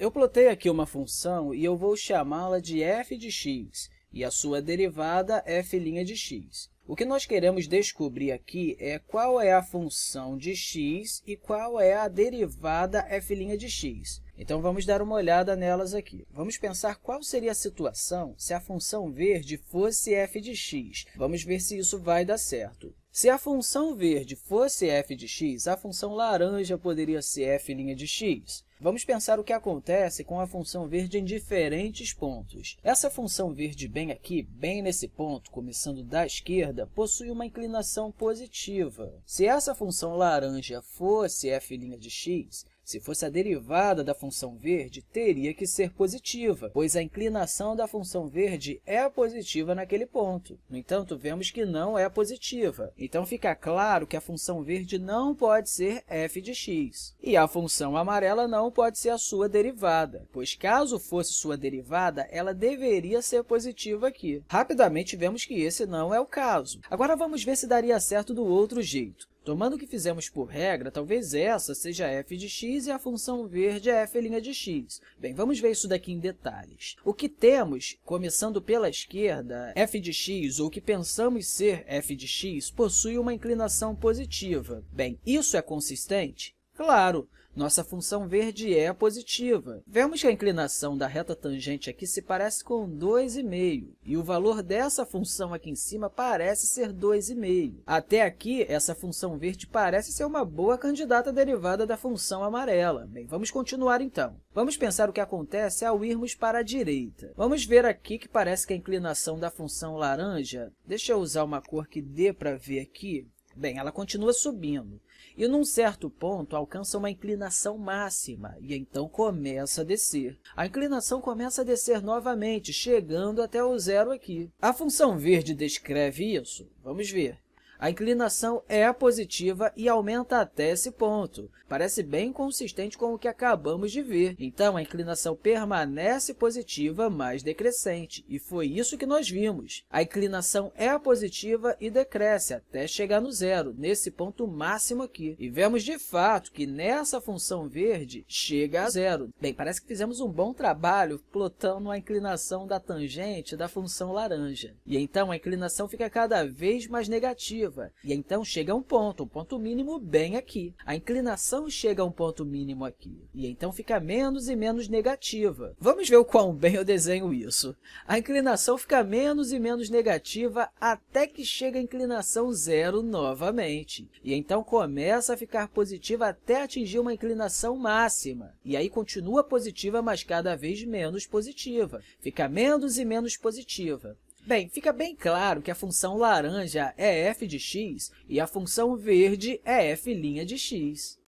Eu plotei aqui uma função e eu vou chamá-la de f de x, e a sua derivada é f' de x. O que nós queremos descobrir aqui é qual é a função de x e qual é a derivada f' de x. Então, vamos dar uma olhada nelas aqui. Vamos pensar qual seria a situação se a função verde fosse f de x. Vamos ver se isso vai dar certo. Se a função verde fosse f de x, a função laranja poderia ser f' de x. Vamos pensar o que acontece com a função verde em diferentes pontos. Essa função verde bem aqui, bem nesse ponto, começando da esquerda, possui uma inclinação positiva. Se essa função laranja fosse f' de x, se fosse a derivada da função verde, teria que ser positiva, pois a inclinação da função verde é positiva naquele ponto. No entanto, vemos que não é positiva. Então, fica claro que a função verde não pode ser f de x. E a função amarela não pode ser a sua derivada, pois caso fosse sua derivada, ela deveria ser positiva aqui. Rapidamente, vemos que esse não é o caso. Agora, vamos ver se daria certo do outro jeito. Tomando o que fizemos por regra, talvez essa seja f de x e a função verde é f' de x. Bem, vamos ver isso daqui em detalhes. O que temos, começando pela esquerda, f de x, ou o que pensamos ser f de x, possui uma inclinação positiva. Bem, isso é consistente? Claro, nossa função verde é positiva. Vemos que a inclinação da reta tangente aqui se parece com 2,5, e o valor dessa função aqui em cima parece ser 2,5. Até aqui, essa função verde parece ser uma boa candidata derivada da função amarela. Bem, vamos continuar então. Vamos pensar o que acontece ao irmos para a direita. Vamos ver aqui que parece que a inclinação da função laranja... Deixa eu usar uma cor que dê para ver aqui Bem, ela continua subindo e, num certo ponto, alcança uma inclinação máxima e então começa a descer. A inclinação começa a descer novamente, chegando até o zero aqui. A função verde descreve isso? Vamos ver. A inclinação é positiva e aumenta até esse ponto. Parece bem consistente com o que acabamos de ver. Então, a inclinação permanece positiva, mas decrescente, e foi isso que nós vimos. A inclinação é positiva e decresce até chegar no zero, nesse ponto máximo aqui. E vemos, de fato, que nessa função verde chega a zero. Bem, parece que fizemos um bom trabalho plotando a inclinação da tangente da função laranja. E então, a inclinação fica cada vez mais negativa, negativa. E então chega a um ponto, um ponto mínimo bem aqui. A inclinação chega a um ponto mínimo aqui. E então fica menos e menos negativa. Vamos ver o quão bem eu desenho isso. A inclinação fica menos e menos negativa até que chega a inclinação zero novamente. E então começa a ficar positiva até atingir uma inclinação máxima. E aí continua positiva, mas cada vez menos positiva. Fica menos e menos positiva. Bem, fica bem claro que a função laranja é f de x e a função verde é f' de x.